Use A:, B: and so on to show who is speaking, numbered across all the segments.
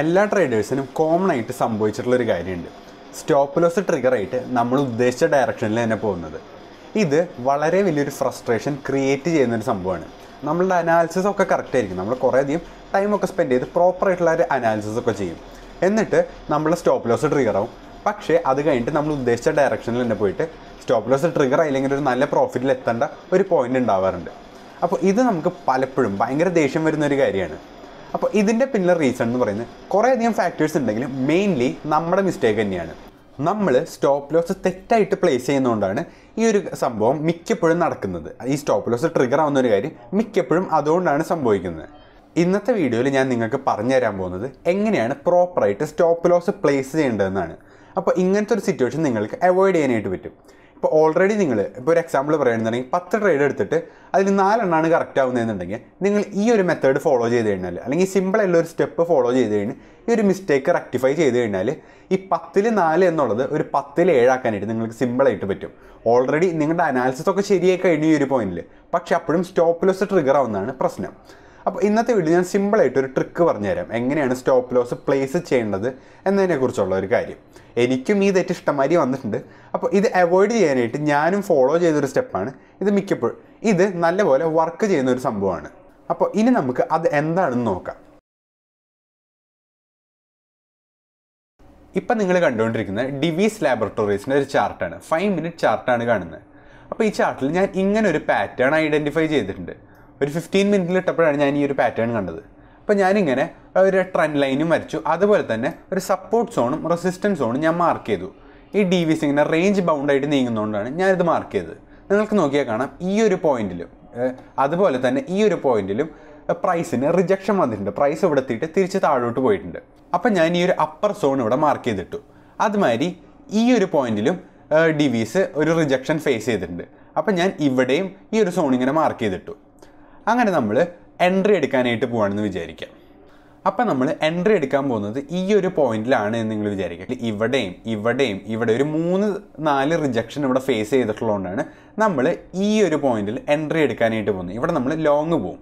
A: എല്ലാ ട്രേഡേഴ്സിനും കോമൺ ആയിട്ട് സംഭവിച്ചിട്ടുള്ള ഒരു കാര്യമുണ്ട് സ്റ്റോപ്പ് ലോസ് ട്രിഗർ ആയിട്ട് നമ്മൾ ഉദ്ദേശിച്ച ഡയറക്ഷനിൽ തന്നെ പോകുന്നത് ഇത് വളരെ വലിയൊരു ഫ്രസ്ട്രേഷൻ ക്രിയേറ്റ് ചെയ്യുന്നൊരു സംഭവമാണ് നമ്മളുടെ അനാലിസിസ് ഒക്കെ കറക്റ്റ് ആയിരിക്കും നമ്മൾ കുറേയധികം ടൈമൊക്കെ സ്പെൻഡ് ചെയ്ത് പ്രോപ്പറായിട്ടുള്ള ഒരു അനാലിസിസ് ഒക്കെ ചെയ്യും എന്നിട്ട് നമ്മൾ സ്റ്റോപ്പ് ലോസ് ട്രിഗർ ആവും പക്ഷേ അത് കഴിഞ്ഞിട്ട് നമ്മൾ ഉദ്ദേശിച്ച ഡയറക്ഷനിൽ തന്നെ പോയിട്ട് സ്റ്റോപ്പ് ലോസ് ട്രിഗർ ആയില്ലെങ്കിൽ ഒരു നല്ല പ്രോഫിറ്റിൽ എത്തേണ്ട ഒരു പോയിന്റ് ഉണ്ടാവാറുണ്ട് അപ്പോൾ ഇത് നമുക്ക് പലപ്പോഴും ഭയങ്കര ദേഷ്യം വരുന്ന ഒരു കാര്യമാണ് അപ്പോൾ ഇതിൻ്റെ പിന്നിലെ റീസൺ എന്ന് പറയുന്നത് കുറേയധികം ഫാക്ടേഴ്സ് ഉണ്ടെങ്കിലും മെയിൻലി നമ്മുടെ മിസ്റ്റേക്ക് തന്നെയാണ് നമ്മൾ സ്റ്റോപ്പ് ലോസ് തെറ്റായിട്ട് പ്ലേസ് ചെയ്യുന്നതുകൊണ്ടാണ് ഈ ഒരു സംഭവം മിക്കപ്പോഴും നടക്കുന്നത് ഈ സ്റ്റോപ്പ് ലോസ് ട്രിഗർ ആവുന്ന ഒരു കാര്യം മിക്കപ്പോഴും അതുകൊണ്ടാണ് സംഭവിക്കുന്നത് ഇന്നത്തെ വീഡിയോയിൽ ഞാൻ നിങ്ങൾക്ക് പറഞ്ഞു തരാൻ പോകുന്നത് എങ്ങനെയാണ് പ്രോപ്പറായിട്ട് സ്റ്റോപ്പ് ലോസ് പ്ലേസ് ചെയ്യേണ്ടതെന്നാണ് അപ്പോൾ ഇങ്ങനത്തെ ഒരു സിറ്റുവേഷൻ നിങ്ങൾക്ക് അവോയ്ഡ് ചെയ്യാനായിട്ട് പറ്റും ഇപ്പോൾ ഓൾറെഡി നിങ്ങൾ ഇപ്പോൾ ഒരു എക്സാമ്പിൾ പറയുകയാണെന്നുണ്ടെങ്കിൽ പത്ത് ട്രേഡ് എടുത്തിട്ട് അതിൽ നാലെണ്ണമാണ് കറക്റ്റ് ആവുന്നതെന്നുണ്ടെങ്കിൽ നിങ്ങൾ ഈ ഒരു മെത്തേഡ് ഫോളോ ചെയ്ത് കഴിഞ്ഞാൽ അല്ലെങ്കിൽ സിമ്പിളായിട്ടുള്ള ഒരു സ്റ്റെപ്പ് ഫോളോ ചെയ്ത് കഴിഞ്ഞാൽ ഈ ഒരു മിസ്റ്റേക്ക് റെക്ടിഫൈ ചെയ്ത് കഴിഞ്ഞാൽ ഈ പത്തിൽ നാല് എന്നുള്ളത് ഒരു പത്തിൽ ഏഴാക്കാനായിട്ട് നിങ്ങൾക്ക് സിമ്പിളായിട്ട് പറ്റും ഓൾറെഡി നിങ്ങളുടെ അനാലിസിസ് ഒക്കെ ശരിയായി കഴിഞ്ഞു ഈ ഒരു പോയിന്റിൽ പക്ഷേ അപ്പോഴും സ്റ്റോപ്പ് ലോസ് ട്രിഗർ ആവുന്നതാണ് പ്രശ്നം അപ്പോൾ ഇന്നത്തെ വീഡിയോ ഞാൻ സിമ്പിളായിട്ട് ഒരു ട്രിക്ക് പറഞ്ഞുതരാം എങ്ങനെയാണ് സ്റ്റോപ്പ് ലോസ് പ്ലേസ് ചെയ്യേണ്ടത് എന്നതിനെക്കുറിച്ചുള്ള ഒരു കാര്യം എനിക്കും ഈ തെറ്റ് ഇഷ്ടംമാതിരി വന്നിട്ടുണ്ട് അപ്പോൾ ഇത് അവോയ്ഡ് ചെയ്യാനായിട്ട് ഞാനും ഫോളോ ചെയ്തൊരു സ്റ്റെപ്പാണ് ഇത് മിക്കപ്പോഴും ഇത് നല്ലപോലെ വർക്ക് ചെയ്യുന്ന ഒരു സംഭവമാണ് അപ്പോൾ ഇനി നമുക്ക് അത് എന്താണെന്ന് നോക്കാം ഇപ്പം നിങ്ങൾ കണ്ടുകൊണ്ടിരിക്കുന്ന ഡിവീസ് ലാബോറട്ടോറീസിൻ്റെ ഒരു ചാർട്ടാണ് ഫൈവ് മിനിറ്റ് ചാർട്ടാണ് കാണുന്നത് അപ്പോൾ ഈ ചാർട്ടിൽ ഞാൻ ഇങ്ങനെ ഒരു പാറ്റേൺ ഐഡൻറ്റിഫൈ ചെയ്തിട്ടുണ്ട് ഒരു ഫിഫ്റ്റീൻ മിനിറ്റിൽ ഇട്ടപ്പോഴാണ് ഞാൻ ഈ ഒരു പാറ്റേൺ കണ്ടത് അപ്പോൾ ഞാനിങ്ങനെ ഒരു ട്രെൻഡ് ലൈനും വരച്ചു അതുപോലെ തന്നെ ഒരു സപ്പോർട്ട് സോണും റെസിസ്റ്റൻസ് സോണും ഞാൻ മാർക്ക് ചെയ്തു ഈ ഡി വി ഇങ്ങനെ റേഞ്ച് ബൗണ്ടായിട്ട് നീങ്ങുന്നതുകൊണ്ടാണ് ഞാനിത് മാർക്ക് ചെയ്തത് നിങ്ങൾക്ക് നോക്കിയാൽ കാണാം ഈ ഒരു പോയിന്റിലും അതുപോലെ തന്നെ ഈ ഒരു പോയിന്റിലും പ്രൈസിന് റിജക്ഷൻ വന്നിട്ടുണ്ട് പ്രൈസ് ഇവിടെ എത്തിയിട്ട് തിരിച്ച് താഴോട്ട് പോയിട്ടുണ്ട് അപ്പം ഞാൻ ഈ ഒരു അപ്പർ സോൺ ഇവിടെ മാർക്ക് ചെയ്തിട്ടു അതുമാതിരി ഈ ഒരു പോയിന്റിലും ഡിവീസ് ഒരു റിജക്ഷൻ ഫേസ് ചെയ്തിട്ടുണ്ട് അപ്പം ഞാൻ ഇവിടെയും ഈ ഒരു സോൺ ഇങ്ങനെ മാർക്ക് ചെയ്തിട്ടു അങ്ങനെ നമ്മൾ എൻട്രി എടുക്കാനായിട്ട് പോകുകയാണെന്ന് വിചാരിക്കാം അപ്പം നമ്മൾ എൻട്രി എടുക്കാൻ പോകുന്നത് ഈ ഒരു പോയിന്റിലാണ് എന്ന് നിങ്ങൾ വിചാരിക്കുക ഇവിടെയും ഇവിടെയും ഇവിടെ ഒരു മൂന്ന് നാല് റിജക്ഷൻ ഇവിടെ ഫേസ് ചെയ്തിട്ടുള്ളതുകൊണ്ടാണ് നമ്മൾ ഈ ഒരു പോയിന്റിൽ എൻട്രി എടുക്കാനായിട്ട് പോകുന്നത് ഇവിടെ നമ്മൾ ലോങ് പോവും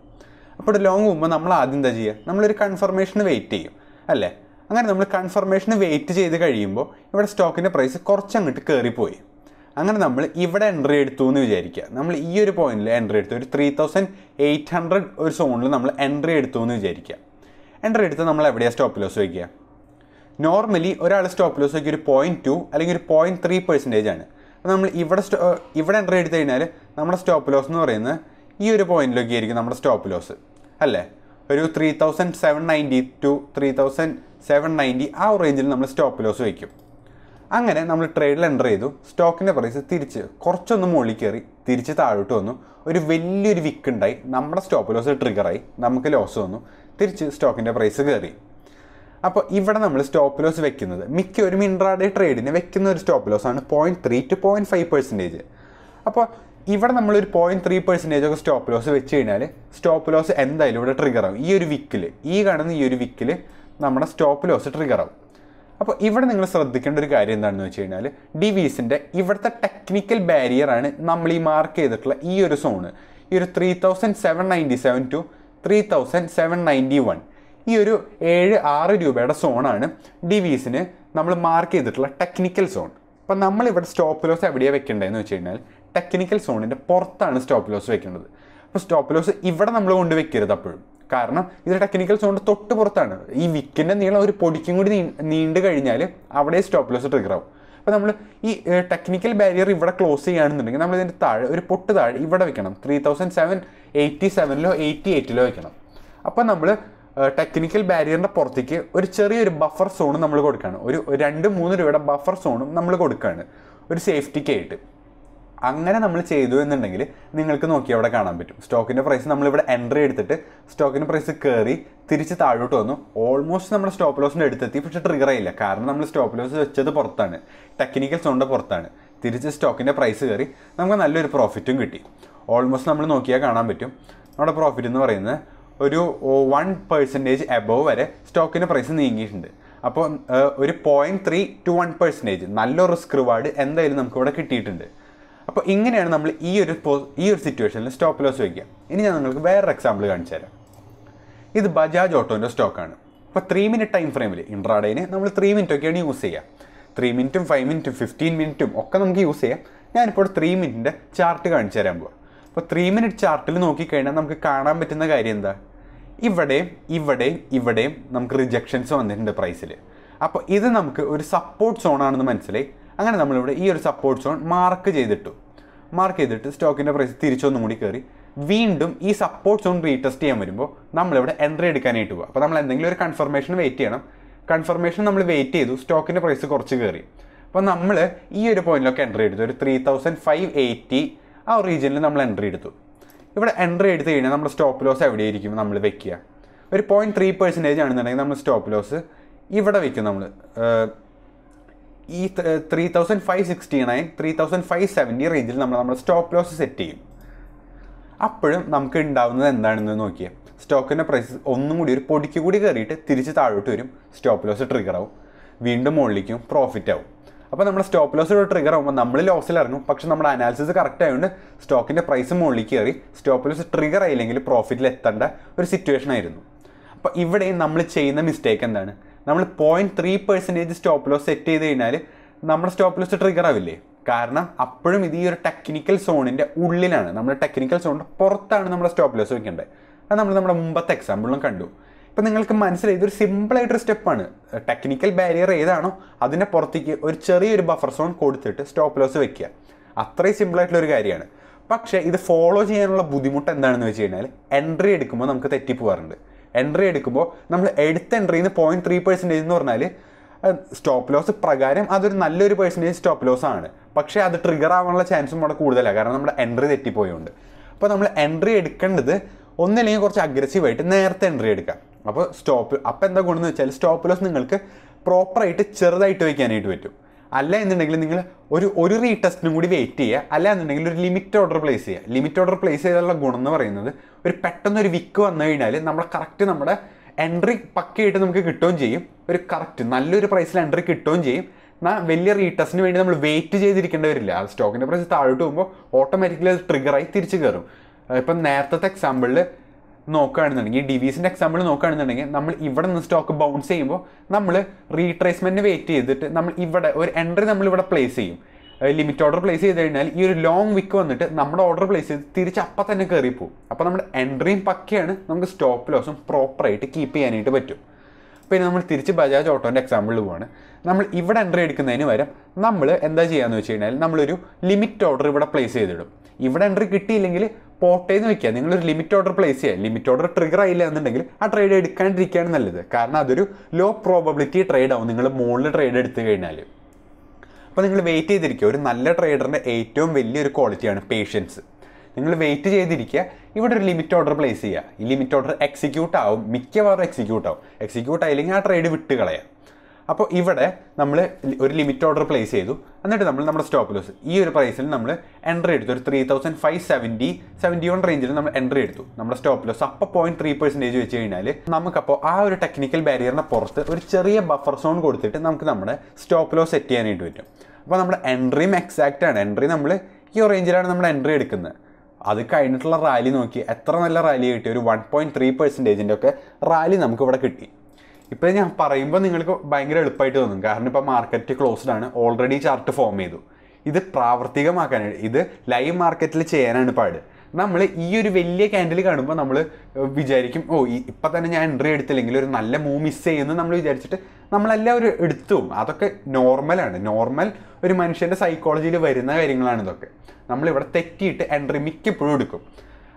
A: അപ്പോൾ ഇവിടെ ലോങ് പോകുമ്പോൾ നമ്മൾ ആദ്യം എന്താ ചെയ്യുക നമ്മളൊരു കൺഫർമേഷന് വെയിറ്റ് ചെയ്യും അല്ലേ അങ്ങനെ നമ്മൾ കൺഫർമേഷന് വെയിറ്റ് ചെയ്ത് കഴിയുമ്പോൾ ഇവിടെ സ്റ്റോക്കിൻ്റെ പ്രൈസ് കുറച്ചങ്ങോട്ട് കയറിപ്പോയി അങ്ങനെ നമ്മൾ ഇവിടെ എൻട്രി എടുത്തു എന്ന് വിചാരിക്കുക നമ്മൾ ഈ ഒരു പോയിന്റിൽ എൻട്രി എടുത്തു ഒരു ത്രീ തൗസൻഡ് എയ്റ്റ് ഹൺഡ്രഡ് ഒരു സോണിൽ നമ്മൾ എൻട്രി എടുത്തു എന്ന് വിചാരിക്കുക എൻട്രി എടുത്ത് നമ്മൾ എവിടെയാണ് സ്റ്റോപ്പ് ലോസ് വയ്ക്കുക നോർമലി ഒരാൾ സ്റ്റോപ്പ് ലോസ് വയ്ക്കുക ഒരു പോയിന്റ് ടു അല്ലെങ്കിൽ ഒരു പോയിന്റ് ത്രീ പെർസെൻറ്റേജ് ആണ് അപ്പോൾ നമ്മൾ ഇവിടെ ഇവിടെ എൻട്രി എടുത്തു കഴിഞ്ഞാൽ നമ്മുടെ സ്റ്റോപ്പ് ലോസ് എന്ന് പറയുന്നത് ഈ ഒരു പോയിന്റിലൊക്കെ ആയിരിക്കും നമ്മുടെ സ്റ്റോപ്പ് ലോസ് അല്ലേ ഒരു three thousand seven ninety two three thousand seven ninety ആ റേഞ്ചിൽ നമ്മൾ സ്റ്റോപ്പ് ലോസ് വയ്ക്കും അങ്ങനെ നമ്മൾ ട്രേഡിൽ എൻ്റർ ചെയ്തു സ്റ്റോക്കിൻ്റെ പ്രൈസ് തിരിച്ച് കുറച്ചൊന്ന് മുകളിൽ കയറി തിരിച്ച് താഴോട്ട് വന്നു ഒരു വലിയൊരു വിക്ക് ഉണ്ടായി നമ്മുടെ സ്റ്റോപ്പ് ലോസ് ട്രിഗറായി നമുക്ക് ലോസ് വന്നു തിരിച്ച് സ്റ്റോക്കിൻ്റെ പ്രൈസ് കയറി അപ്പോൾ ഇവിടെ നമ്മൾ സ്റ്റോപ്പ് ലോസ് വെക്കുന്നത് മിക്ക ഒരു ഇൻട്രാഡേ ട്രേഡിന് വെക്കുന്ന ഒരു സ്റ്റോപ്പ് ലോസ് ആണ് point three two point five percentage അപ്പോൾ ഇവിടെ നമ്മളൊരു പോയിൻറ്റ് ത്രീ പെർസെൻറ്റേജ് ഒക്കെ സ്റ്റോപ്പ് ലോസ് വെച്ച് കഴിഞ്ഞാൽ സ്റ്റോപ്പ് ലോസ് എന്തായാലും ഇവിടെ ട്രിഗർ ആവും ഈ ഒരു വിക്കിൽ ഈ കാണുന്ന ഈ ഒരു വിക്കിൽ നമ്മുടെ സ്റ്റോപ്പ് ലോസ് ട്രിഗർ അപ്പോൾ ഇവിടെ നിങ്ങൾ ശ്രദ്ധിക്കേണ്ട ഒരു കാര്യം എന്താണെന്ന് വെച്ച് കഴിഞ്ഞാൽ ഡിവീസിൻ്റെ ഇവിടുത്തെ ടെക്നിക്കൽ ബാരിയറാണ് നമ്മൾ ഈ മാർക്ക് ചെയ്തിട്ടുള്ള ഈ ഒരു സോണ് ഈ ഒരു three thousand seven ninety seven two three thousand seven ninety one ഈ ഒരു ഏഴ് ആറ് രൂപയുടെ സോണാണ് ഡിവീസിന് നമ്മൾ മാർക്ക് ചെയ്തിട്ടുള്ള ടെക്നിക്കൽ സോൺ അപ്പോൾ നമ്മൾ ഇവിടെ സ്റ്റോപ്പ് ലോസ് എവിടെയാണ് വെക്കേണ്ടതെന്ന് വെച്ച് കഴിഞ്ഞാൽ ടെക്നിക്കൽ സോണിൻ്റെ പുറത്താണ് സ്റ്റോപ്പ് ലോസ് വെക്കേണ്ടത് അപ്പോൾ സ്റ്റോപ്പ് ലോസ് ഇവിടെ നമ്മൾ കൊണ്ട് വെക്കരുത് അപ്പോഴും കാരണം ഇത് ടെക്നിക്കൽ സോണിൻ്റെ തൊട്ട് പുറത്താണ് ഈ വിക്കിൻ്റെ നീളം ഒരു പൊടിക്കും കൂടി നീണ്ടു കഴിഞ്ഞാൽ അവിടെ സ്റ്റോപ്പ് ലോസ് ട്രിഗർ ആവും അപ്പോൾ നമ്മൾ ഈ ടെക്നിക്കൽ ബാരിയർ ഇവിടെ ക്ലോസ് ചെയ്യുകയാണെന്നുണ്ടെങ്കിൽ നമ്മൾ ഇതിൻ്റെ താഴെ ഒരു പൊട്ട് താഴെ ഇവിടെ വെക്കണം ത്രീ തൗസൻഡ് സെവൻ എയ്റ്റി സെവനിലോ എയ്റ്റി എയ്റ്റിലോ വെക്കണം അപ്പോൾ നമ്മൾ ടെക്നിക്കൽ ബാരിയറിൻ്റെ പുറത്തേക്ക് ഒരു ചെറിയൊരു ബഫർ സോണും നമ്മൾ കൊടുക്കുകയാണ് ഒരു രണ്ട് മൂന്ന് രൂപയുടെ ബഫർ സോണും നമ്മൾ കൊടുക്കുകയാണ് ഒരു സേഫ്റ്റിക്കായിട്ട് അങ്ങനെ നമ്മൾ ചെയ്തു എന്നുണ്ടെങ്കിൽ നിങ്ങൾക്ക് നോക്കി അവിടെ കാണാൻ പറ്റും സ്റ്റോക്കിൻ്റെ പ്രൈസ് നമ്മളിവിടെ എൻട്രി എടുത്തിട്ട് സ്റ്റോക്കിൻ്റെ പ്രൈസ് കയറി തിരിച്ച് താഴോട്ട് വന്നു ഓൾമോസ്റ്റ് നമ്മുടെ സ്റ്റോപ്പ് ലോസിൻ്റെ അടുത്തെത്തി പക്ഷേ ട്രിഗർ ആയില്ല കാരണം നമ്മൾ സ്റ്റോപ്പ് ലോസ് വെച്ചത് പുറത്താണ് ടെക്നിക്കൽ സോണിൻ്റെ പുറത്താണ് തിരിച്ച് സ്റ്റോക്കിൻ്റെ പ്രൈസ് കയറി നമുക്ക് നല്ലൊരു പ്രോഫിറ്റും കിട്ടി ഓൾമോസ്റ്റ് നമ്മൾ നോക്കിയാൽ കാണാൻ പറ്റും നമ്മുടെ പ്രോഫിറ്റ് എന്ന് പറയുന്നത് ഒരു വൺ പെർസെൻറ്റേജ് എബവ് വരെ സ്റ്റോക്കിൻ്റെ പ്രൈസ് നീങ്ങിയിട്ടുണ്ട് അപ്പോൾ ഒരു point three two one percentage നല്ല റിസ്ക് റിവാർഡ് എന്തായാലും നമുക്കിവിടെ കിട്ടിയിട്ടുണ്ട് അപ്പോൾ ഇങ്ങനെയാണ് നമ്മൾ ഈ ഒരു ഈ ഒരു സിറ്റുവേഷനിൽ സ്റ്റോപ്പ് ലോസ് വയ്ക്കുക ഇനി ഞാൻ നിങ്ങൾക്ക് വേറൊരു എക്സാമ്പിൾ കാണിച്ചു തരാം ഇത് ബജാജ് ഓട്ടോൻ്റെ സ്റ്റോക്കാണ് അപ്പോൾ ത്രീ മിനിറ്റ് ടൈം ഫ്രെയിമിൽ ഇൻട്രാഡേനെ നമ്മൾ ത്രീ മിനിറ്റൊക്കെയാണ് യൂസ് ചെയ്യുക ത്രീ മിനിറ്റും ഫൈവ് മിനിറ്റും ഫിഫ്റ്റീൻ മിനിറ്റും ഒക്കെ നമുക്ക് യൂസ് ചെയ്യാം ഞാനിപ്പോൾ ത്രീ മിനിറ്റിൻ്റെ ചാർട്ട് കാണിച്ചു തരാൻ പോവാം അപ്പോൾ ത്രീ മിനിറ്റ് ചാർട്ടിൽ നോക്കിക്കഴിഞ്ഞാൽ നമുക്ക് കാണാൻ പറ്റുന്ന കാര്യം എന്താ ഇവിടെയും ഇവിടെയും ഇവിടെയും നമുക്ക് റിജക്ഷൻസ് വന്നിട്ടുണ്ട് പ്രൈസിൽ അപ്പോൾ ഇത് നമുക്ക് ഒരു സപ്പോർട്ട് സോണാണെന്ന് മനസ്സിലായി അങ്ങനെ നമ്മളിവിടെ ഈ ഒരു സപ്പോർട്ട് സോൺ മാർക്ക് ചെയ്തിട്ടു മാർക്ക് ചെയ്തിട്ട് സ്റ്റോക്കിൻ്റെ പ്രൈസ് തിരിച്ചൊന്നും കൂടി കയറി വീണ്ടും ഈ സപ്പോർട്ട് സോൺ റീടെസ്റ്റ് ചെയ്യാൻ വരുമ്പോൾ നമ്മളിവിടെ എൻട്രി എടുക്കാനായിട്ട് പോകുക അപ്പോൾ നമ്മൾ എന്തെങ്കിലും ഒരു കൺഫർമേഷൻ വെയിറ്റ് ചെയ്യണം കൺഫർമേഷൻ നമ്മൾ വെയിറ്റ് ചെയ്തു സ്റ്റോക്കിൻ്റെ പ്രൈസ് കുറച്ച് കയറി അപ്പോൾ നമ്മൾ ഈ ഒരു പോയിന്റിലൊക്കെ എൻട്രി എടുത്തു ഒരു ത്രീ തൗസൻഡ് ഫൈവ് എയ്റ്റി ആ റീജിയനിൽ നമ്മൾ എൻട്രി എടുത്തു ഇവിടെ എൻട്രി എടുത്തു കഴിഞ്ഞാൽ നമ്മുടെ സ്റ്റോപ്പ് ലോസ് എവിടെയായിരിക്കും നമ്മൾ വെക്കുക ഒരു പോയിൻറ്റ് ത്രീ പെർസെൻറ്റേജ് ആണെന്നുണ്ടെങ്കിൽ നമ്മൾ സ്റ്റോപ്പ് ലോസ് ഇവിടെ വെക്കും നമ്മൾ ഈ three thousand five sixty nine three thousand five seventy റേഞ്ചിൽ നമ്മൾ നമ്മുടെ സ്റ്റോപ്പ് ലോസ് സെറ്റ് ചെയ്യും അപ്പോഴും നമുക്ക് ഉണ്ടാവുന്നത് എന്താണെന്ന് നോക്കിയാൽ സ്റ്റോക്കിൻ്റെ പ്രൈസ് ഒന്നും കൂടി ഒരു പൊടിക്ക് കൂടി കയറിയിട്ട് തിരിച്ച് താഴോട്ട് വരും സ്റ്റോപ്പ് ലോസ് ട്രിഗർ ആവും വീണ്ടും മുകളിലേക്കും പ്രോഫിറ്റ് ആവും അപ്പോൾ നമ്മുടെ സ്റ്റോപ്പ് ലോസ് ഒരു ട്രിഗർ ആകുമ്പോൾ നമ്മൾ ലോസിൽ ഇറങ്ങും പക്ഷെ നമ്മുടെ അനാലിസിസ് കറക്റ്റ് ആയതുകൊണ്ട് സ്റ്റോക്കിൻ്റെ പ്രൈസ് മുകളിലേക്ക് കയറി സ്റ്റോപ്പ് ലോസ് ട്രിഗർ ആയില്ലെങ്കിൽ പ്രോഫിറ്റിൽ എത്തേണ്ട ഒരു സിറ്റുവേഷൻ ആയിരുന്നു അപ്പോൾ ഇവിടെ നമ്മൾ ചെയ്യുന്ന മിസ്റ്റേക്ക് എന്താണ് നമ്മൾ point three percentage stop loss set ചെയ്ത് കഴിഞ്ഞാൽ നമ്മുടെ സ്റ്റോപ്പ് ലോസ് ട്രിഗർ ആവില്ലേ കാരണം അപ്പോഴും ഇത് ഈ ഒരു ടെക്നിക്കൽ സോണിൻ്റെ ഉള്ളിലാണ് നമ്മുടെ ടെക്നിക്കൽ സോണിൻ്റെ പുറത്താണ് നമ്മുടെ സ്റ്റോപ്പ് ലോസ് വയ്ക്കേണ്ടത് അത് നമ്മൾ നമ്മുടെ മുമ്പത്തെ എക്സാമ്പിളിലും കണ്ടു ഇപ്പം നിങ്ങൾക്ക് മനസ്സിലായി ഇതൊരു സിമ്പിളായിട്ടൊരു സ്റ്റെപ്പാണ് ടെക്നിക്കൽ ബാരിയർ ഏതാണോ അതിൻ്റെ പുറത്തേക്ക് ഒരു ചെറിയൊരു ബഫർ സോൺ കൊടുത്തിട്ട് സ്റ്റോപ്പ് ലോസ് വെക്കുക അത്രയും സിമ്പിളായിട്ടുള്ളൊരു കാര്യമാണ് പക്ഷേ ഇത് ഫോളോ ചെയ്യാനുള്ള ബുദ്ധിമുട്ട് എന്താണെന്ന് വെച്ച് കഴിഞ്ഞാൽ എൻട്രി എടുക്കുമ്പോൾ നമുക്ക് തെറ്റിപ്പോവാറുണ്ട് എൻട്രി എടുക്കുമ്പോൾ നമ്മൾ എടുത്ത എൻട്രിയിൽ നിന്ന് പോയിൻറ്റ് ത്രീ പെർസെൻറ്റേജ് എന്ന് പറഞ്ഞാൽ സ്റ്റോപ്പ് ലോസ് പ്രകാരം അതൊരു നല്ലൊരു പെർസെൻറ്റേജ് സ്റ്റോപ്പ് ലോസ് ആണ് പക്ഷേ അത് ട്രിഗർ ആവാനുള്ള ചാൻസും അവിടെ കൂടുതലാണ് കാരണം നമ്മുടെ എൻട്രി തെറ്റിപ്പോയുണ്ട് അപ്പോൾ നമ്മൾ എൻട്രി എടുക്കേണ്ടത് ഒന്നല്ലെങ്കിൽ കുറച്ച് അഗ്രസീവായിട്ട് നേരത്തെ എൻട്രി എടുക്കാം അപ്പോൾ സ്റ്റോപ്പ് അപ്പോൾ എന്താ ഗുണമെന്ന് വെച്ചാൽ സ്റ്റോപ്പ് ലോസ് നിങ്ങൾക്ക് പ്രോപ്പറായിട്ട് ചെറുതായിട്ട് വയ്ക്കാനായിട്ട് പറ്റും അല്ല എന്നുണ്ടെങ്കിൽ നിങ്ങൾ ഒരു ഒരു റീടെസ്റ്റിനും കൂടി വെയിറ്റ് ചെയ്യുക അല്ല എന്നുണ്ടെങ്കിൽ ഒരു ലിമിറ്റ് ഓർഡർ പ്ലേസ് ചെയ്യുക ലിമിറ്റ് ഓർഡർ പ്ലേസ് ചെയ്തുള്ള ഗുണം എന്ന് പറയുന്നത് ഒരു പെട്ടെന്ന് ഒരു വിക്ക് വന്നു കഴിഞ്ഞാൽ നമ്മൾ കറക്റ്റ് നമ്മുടെ എൻട്രി പക്കയായിട്ട് നമുക്ക് കിട്ടുകയും ചെയ്യും ഒരു കറക്റ്റ് നല്ലൊരു പ്രൈസിൽ എൻട്രി കിട്ടുകയും ചെയ്യും എന്നാൽ വലിയ റീടെസ്റ്റിന് വേണ്ടി നമ്മൾ വെയിറ്റ് ചെയ്തിരിക്കേണ്ടി വരില്ല സ്റ്റോക്കിൻ്റെ പ്രൈസ് താഴോട്ട് പോകുമ്പോൾ ഓട്ടോമാറ്റിക്കലി അത് ട്രിഗറായി തിരിച്ചു കയറും ഇപ്പം നേരത്തെ എക്സാമ്പിളിൽ നോക്കുകയാണെന്നുണ്ടെങ്കിൽ ഡി വിസിൻ്റെ എക്സാമ്പിൾ നോക്കുകയാണെന്നുണ്ടെങ്കിൽ നമ്മൾ ഇവിടെ നിന്ന് സ്റ്റോക്ക് ബൗൺസ് ചെയ്യുമ്പോൾ നമ്മൾ റീട്രേസ്മെൻറ്റ് വെയിറ്റ് ചെയ്തിട്ട് നമ്മൾ ഇവിടെ ഒരു എൻട്രി നമ്മൾ ഇവിടെ പ്ലേസ് ചെയ്യും ലിമിറ്റ് ഓർഡർ പ്ലേസ് ചെയ്ത് കഴിഞ്ഞാൽ ഈ ഒരു ലോങ് വിക്ക് വന്നിട്ട് നമ്മുടെ ഓർഡർ പ്ലേസ് ചെയ്ത് തിരിച്ച് അപ്പം തന്നെ കയറിപ്പോവും അപ്പോൾ നമ്മുടെ എൻട്രിയും പക്കയാണ് നമുക്ക് സ്റ്റോപ്പ് ലോസും പ്രോപ്പറായിട്ട് കീപ്പ് ചെയ്യാനായിട്ട് പറ്റും പിന്നെ നമ്മൾ തിരിച്ച് ബജാജ് ഓട്ടോൻ്റെ എക്സാമ്പിളിൽ പോവാണ് നമ്മൾ ഇവിടെ എൻട്രി എടുക്കുന്നതിന് വരെ നമ്മൾ എന്താ ചെയ്യാന്ന് വെച്ച് കഴിഞ്ഞാൽ നമ്മളൊരു ലിമിറ്റ് ഓർഡർ ഇവിടെ പ്ലേസ് ചെയ്തിടും ഇവിടെ എൻട്രി കിട്ടിയില്ലെങ്കിൽ പോട്ടേന്ന് വെക്കുക നിങ്ങളൊരു ലിമിറ്റ് ഓർഡർ പ്ലേസ് ചെയ്യുക ലിമിറ്റ് ഓർഡർ ട്രിഗർ ആയില്ല എന്നുണ്ടെങ്കിൽ ആ ട്രേഡ് എടുക്കാണ്ടിരിക്കുകയാണ് നല്ലത് കാരണം അതൊരു ലോ പ്രോബബിലിറ്റി ട്രേഡ് ആവും നിങ്ങൾ മുകളിൽ ട്രേഡ് എടുത്തു കഴിഞ്ഞാൽ അപ്പോൾ നിങ്ങൾ വെയിറ്റ് ചെയ്തിരിക്കുക ഒരു നല്ല ട്രേഡറിൻ്റെ ഏറ്റവും വലിയൊരു ക്വാളിറ്റിയാണ് പേഷ്യൻസ് നിങ്ങൾ വെയിറ്റ് ചെയ്തിരിക്കുക ഇവിടെ ഒരു ലിമിറ്റ് ഓർഡർ പ്ലേസ് ചെയ്യുക ഈ ലിമിറ്റ് ഓർഡർ എക്സിക്യൂട്ട് ആവും മിക്കവാറും എക്സിക്യൂട്ട് ആവും എക്സിക്യൂട്ട് ആയില്ലെങ്കിൽ ആ ട്രേഡ് വിട്ട് കളയാം അപ്പോൾ ഇവിടെ നമ്മൾ ഒരു ലിമിറ്റ് ഓർഡർ പ്ലേസ് ചെയ്തു എന്നിട്ട് നമ്മൾ നമ്മുടെ സ്റ്റോപ്പ് ലോസ് ഈ ഒരു പ്രൈസിൽ നമ്മൾ എൻട്രി എടുത്തു ഒരു three thousand five seventy seventy one റേഞ്ചിൽ നമ്മൾ എൻട്രി എടുത്തു നമ്മുടെ സ്റ്റോപ്പ് ലോസ് അപ്പോൾ പോയിന്റ് ത്രീ പെർസെൻറ്റേജ് വെച്ച് കഴിഞ്ഞാൽ നമുക്കപ്പോൾ ആ ഒരു ടെക്നിക്കൽ ബാരിയറിന് പുറത്ത് ഒരു ചെറിയ ബഫർ സോൺ കൊടുത്തിട്ട് നമുക്ക് നമ്മുടെ സ്റ്റോപ്പ് ലോസ് സെറ്റ് ചെയ്യാനായിട്ട് പറ്റും അപ്പോൾ നമ്മുടെ എൻട്രിയും എക്സാക്റ്റ് ആണ് എൻട്രി നമ്മൾ ഈ റേഞ്ചിലാണ് നമ്മൾ എൻട്രി എടുക്കുന്നത് അത് കഴിഞ്ഞിട്ടുള്ള റാലി നോക്കി എത്ര നല്ല റാലി കിട്ടി ഒരു വൺ പോയിൻറ്റ് ത്രീ പെർസെൻറ്റേജിൻ്റെ ഒക്കെ റാലി നമുക്കിവിടെ കിട്ടി ഇപ്പോൾ ഞാൻ പറയുമ്പോൾ നിങ്ങൾക്ക് ഭയങ്കര എളുപ്പമായിട്ട് തോന്നും കാരണം ഇപ്പോൾ മാർക്കറ്റ് ക്ലോസ്ഡ് ആണ് ഓൾറെഡി ചാർട്ട് ഫോം ചെയ്തു ഇത് പ്രാവർത്തികമാക്കാനാണ് ഇത് ലൈവ് മാർക്കറ്റിൽ ചെയ്യാനാണ് പാട് നമ്മൾ ഈ ഒരു വലിയ ക്യാൻഡിൽ കാണുമ്പോൾ നമ്മൾ വിചാരിക്കും ഓ ഇപ്പം തന്നെ ഞാൻ എൻട്രി എടുത്തില്ലെങ്കിൽ ഒരു നല്ല മൂ മിസ് ചെയ്യുമെന്ന് നമ്മൾ വിചാരിച്ചിട്ട് നമ്മളെല്ലാം ഒരു എടുത്തു അതൊക്കെ നോർമലാണ് നോർമൽ ഒരു മനുഷ്യൻ്റെ സൈക്കോളജിയിൽ വരുന്ന കാര്യങ്ങളാണ് ഇതൊക്കെ നമ്മളിവിടെ തെറ്റിയിട്ട് എൻട്രി മിക്കപ്പോഴും എടുക്കും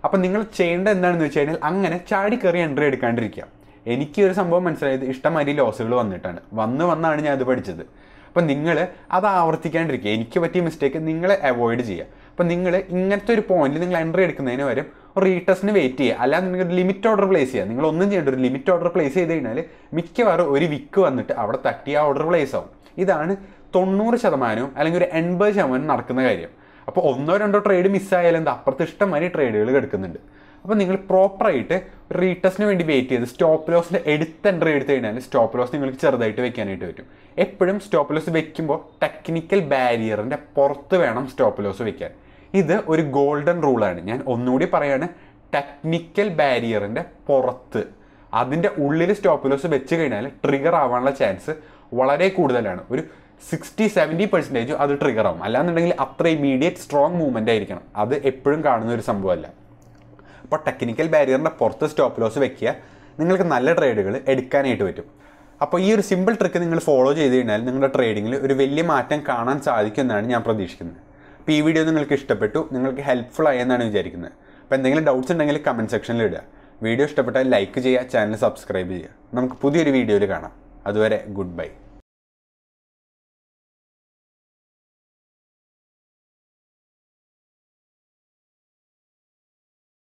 A: അപ്പം നിങ്ങൾ ചെയ്യേണ്ടത് എന്താണെന്ന് വെച്ച് കഴിഞ്ഞാൽ അങ്ങനെ ചാടി കയറി എൻട്രി എടുക്കാണ്ടിരിക്കുക എനിക്ക് ഒരു സംഭവം മനസ്സിലായത് ഇഷ്ടമാതിരി ലോസുകൾ വന്നിട്ടാണ് വന്ന് വന്നാണ് ഞാൻ അത് പഠിച്ചത് അപ്പം നിങ്ങൾ അത് ആവർത്തിക്കാണ്ടിരിക്കുക എനിക്ക് പറ്റിയ മിസ്റ്റേക്ക് നിങ്ങൾ അവോയ്ഡ് ചെയ്യുക അപ്പം നിങ്ങൾ ഇങ്ങനത്തെ ഒരു പോയിന്റിൽ നിങ്ങൾ എൻട്രി എടുക്കുന്നതിന് വരും റീടെസ്റ്റിന് വെയിറ്റ് ചെയ്യുക അല്ലാതെ നിങ്ങൾ ഒരു ലിമിറ്റ് ഓർഡർ പ്ലേസ് ചെയ്യുക നിങ്ങൾ ഒന്നും ചെയ്യേണ്ട ഒരു ലിമിറ്റ് ഓർഡർ പ്ലേസ് ചെയ്ത് കഴിഞ്ഞാൽ മിക്കവാറും ഒരു വിക്ക് വന്നിട്ട് അവിടെ തട്ടി ആ ഓർഡർ പ്ലേസ് ആവും ഇതാണ് തൊണ്ണൂറ് ശതമാനവും അല്ലെങ്കിൽ ഒരു എൺപത് ശതമാനം നടക്കുന്ന കാര്യം അപ്പോൾ ഒന്നോ രണ്ടോ ട്രേഡ് മിസ്സായാലും എന്താ അപ്പുറത്ത് ഇഷ്ടംമാതിരി ട്രേഡുകൾ കിടക്കുന്നുണ്ട് അപ്പോൾ നിങ്ങൾ പ്രോപ്പറായിട്ട് റീടെസ്റ്റിന് വേണ്ടി വെയിറ്റ് ചെയ്ത് സ്റ്റോപ്പ് ലോസിൻ്റെ എടുത്ത് എൻട്രി എടുത്ത് കഴിഞ്ഞാൽ സ്റ്റോപ്പ് ലോസ് നിങ്ങൾക്ക് ചെറുതായിട്ട് വെക്കാനായിട്ട് പറ്റും എപ്പോഴും സ്റ്റോപ്പ് ലോസ് വെക്കുമ്പോൾ ടെക്നിക്കൽ ബാരിയറിൻ്റെ പുറത്ത് വേണം സ്റ്റോപ്പ് ലോസ് വെക്കാൻ ഇത് ഒരു ഗോൾഡൻ റൂളാണ് ഞാൻ ഒന്നുകൂടി പറയാണ് ടെക്നിക്കൽ ബാരിയറിൻ്റെ പുറത്ത് അതിൻ്റെ ഉള്ളിൽ സ്റ്റോപ്പ് ലോസ് വെച്ച് കഴിഞ്ഞാൽ ട്രിഗർ ആവാനുള്ള ചാൻസ് വളരെ കൂടുതലാണ് ഒരു സിക്സ്റ്റി സെവൻറ്റി പെർസെൻറ്റേജും അത് ട്രിഗർ ആവും അല്ലാന്നുണ്ടെങ്കിൽ അത്ര ഇമീഡിയറ്റ് സ്ട്രോങ് മൂവ്മെൻ്റ് ആയിരിക്കണം അത് എപ്പോഴും കാണുന്ന ഒരു സംഭവമല്ല അപ്പോൾ ടെക്നിക്കൽ ബാരിയറിൻ്റെ പുറത്ത് സ്റ്റോപ്പ് ലോസ് വെക്കുക നിങ്ങൾക്ക് നല്ല ട്രേഡുകൾ എടുക്കാനായിട്ട് പറ്റും അപ്പോൾ ഈ ഒരു സിമ്പിൾ ട്രിക്ക് നിങ്ങൾ ഫോളോ ചെയ്ത് കഴിഞ്ഞാൽ നിങ്ങളുടെ ട്രേഡിങ്ങിൽ ഒരു വലിയ മാറ്റം കാണാൻ സാധിക്കുമെന്നാണ് ഞാൻ പ്രതീക്ഷിക്കുന്നത് അപ്പോൾ ഈ വീഡിയോ നിങ്ങൾക്ക് ഇഷ്ടപ്പെട്ടു നിങ്ങൾക്ക് ഹെൽപ്ഫുൾ ആയെന്നാണ് വിചാരിക്കുന്നത് അപ്പോൾ എന്തെങ്കിലും ഡൗട്ട്സ് ഉണ്ടെങ്കിൽ കമൻറ്റ് സെക്ഷനിൽ ഇടുക വീഡിയോ ഇഷ്ടപ്പെട്ടാൽ ലൈക്ക് ചെയ്യുക ചാനൽ സബ്സ്ക്രൈബ് ചെയ്യുക നമുക്ക് പുതിയൊരു വീഡിയോയിൽ കാണാം അതുവരെ ഗുഡ് ബൈ